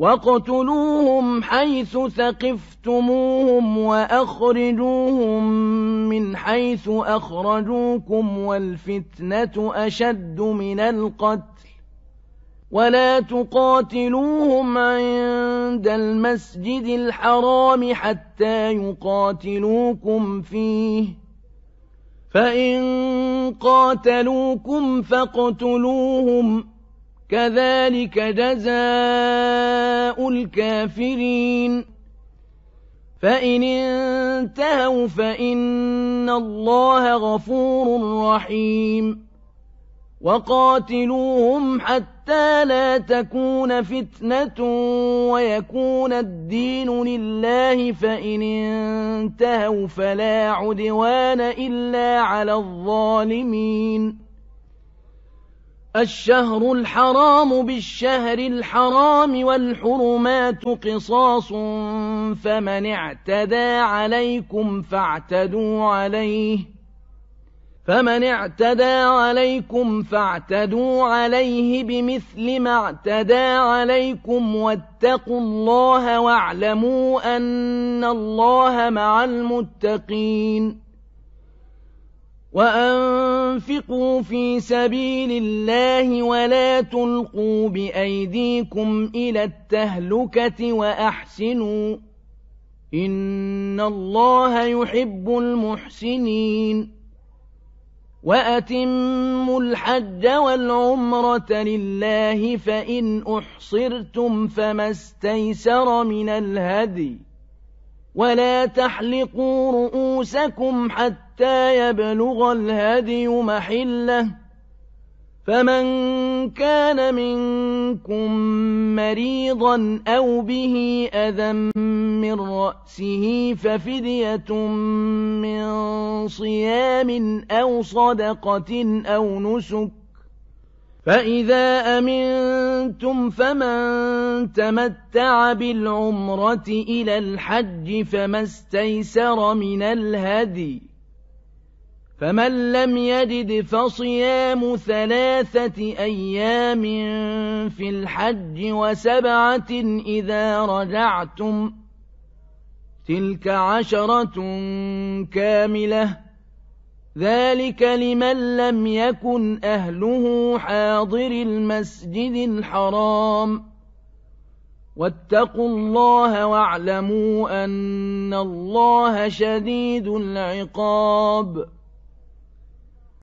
واقتلوهم حيث ثقفتموهم وأخرجوهم من حيث أخرجوكم والفتنة أشد من القتل ولا تقاتلوهم عند المسجد الحرام حتى يقاتلوكم فيه فإن قاتلوكم فاقتلوهم كذلك جزاء الكافرين فإن انتهوا فإن الله غفور رحيم وقاتلوهم حتى لا تكون فتنة ويكون الدين لله فإن انتهوا فلا عدوان إلا على الظالمين الشهر الحرام بالشهر الحرام والحرمات قصاص فمن اعتدى عليكم فاعتدوا عليه فمن اعتدى عليكم فاعتدوا عليه بمثل ما اعتدى عليكم واتقوا الله واعلموا أن الله مع المتقين وأن وأنفقوا في سبيل الله ولا تلقوا بأيديكم إلى التهلكة وأحسنوا إن الله يحب المحسنين وأتموا الحج والعمرة لله فإن أحصرتم فما استيسر من الهدي ولا تحلقوا رؤوسكم حتى حتى يبلغ الهدي محله فمن كان منكم مريضا أو به أذى من رأسه ففدية من صيام أو صدقة أو نسك فإذا أمنتم فمن تمتع بالعمرة إلى الحج فما استيسر من الهدي فمن لم يجد فصيام ثلاثة أيام في الحج وسبعة إذا رجعتم تلك عشرة كاملة ذلك لمن لم يكن أهله حاضر المسجد الحرام واتقوا الله واعلموا أن الله شديد العقاب